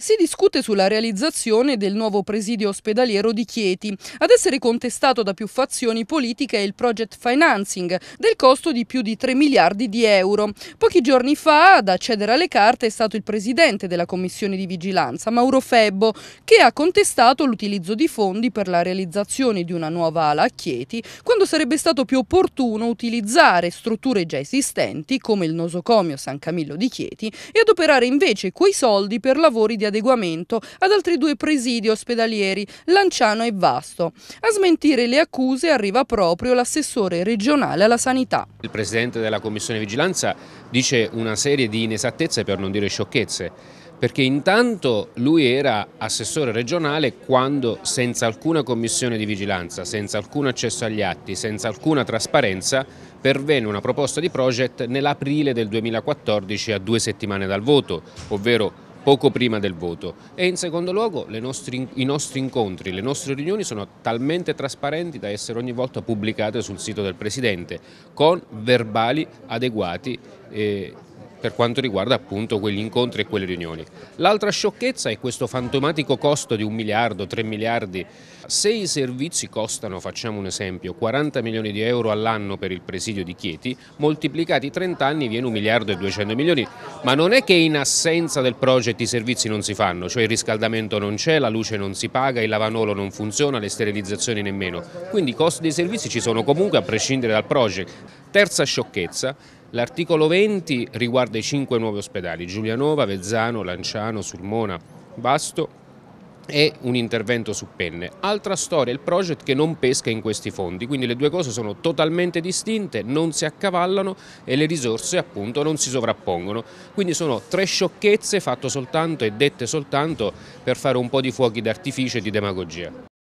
Si discute sulla realizzazione del nuovo presidio ospedaliero di Chieti. Ad essere contestato da più fazioni politiche è il project financing, del costo di più di 3 miliardi di euro. Pochi giorni fa ad accedere alle carte è stato il presidente della commissione di vigilanza, Mauro Febbo, che ha contestato l'utilizzo di fondi per la realizzazione di una nuova ala a Chieti, quando sarebbe stato più opportuno utilizzare strutture già esistenti, come il nosocomio San Camillo di Chieti, e adoperare invece quei soldi per lavori di adeguamento ad altri due presidi ospedalieri, Lanciano e Vasto. A smentire le accuse arriva proprio l'assessore regionale alla sanità. Il presidente della Commissione Vigilanza dice una serie di inesattezze per non dire sciocchezze perché intanto lui era assessore regionale quando senza alcuna commissione di vigilanza, senza alcun accesso agli atti, senza alcuna trasparenza pervenne una proposta di project nell'aprile del 2014 a due settimane dal voto, ovvero poco prima del voto e in secondo luogo nostri, i nostri incontri, le nostre riunioni sono talmente trasparenti da essere ogni volta pubblicate sul sito del Presidente con verbali adeguati eh, per quanto riguarda appunto quegli incontri e quelle riunioni. L'altra sciocchezza è questo fantomatico costo di un miliardo, tre miliardi. Se i servizi costano, facciamo un esempio, 40 milioni di euro all'anno per il presidio di Chieti, moltiplicati 30 anni viene un miliardo e 200 milioni, ma non è che in assenza del progetto i servizi non si fanno, cioè il riscaldamento non c'è, la luce non si paga, il lavanolo non funziona, le sterilizzazioni nemmeno, quindi i costi dei servizi ci sono comunque a prescindere dal progetto. Terza sciocchezza L'articolo 20 riguarda i cinque nuovi ospedali, Giulianova, Vezzano, Lanciano, Sulmona, Basto e un intervento su penne. Altra storia, il project che non pesca in questi fondi, quindi le due cose sono totalmente distinte, non si accavallano e le risorse appunto non si sovrappongono. Quindi sono tre sciocchezze fatte soltanto e dette soltanto per fare un po' di fuochi d'artificio e di demagogia.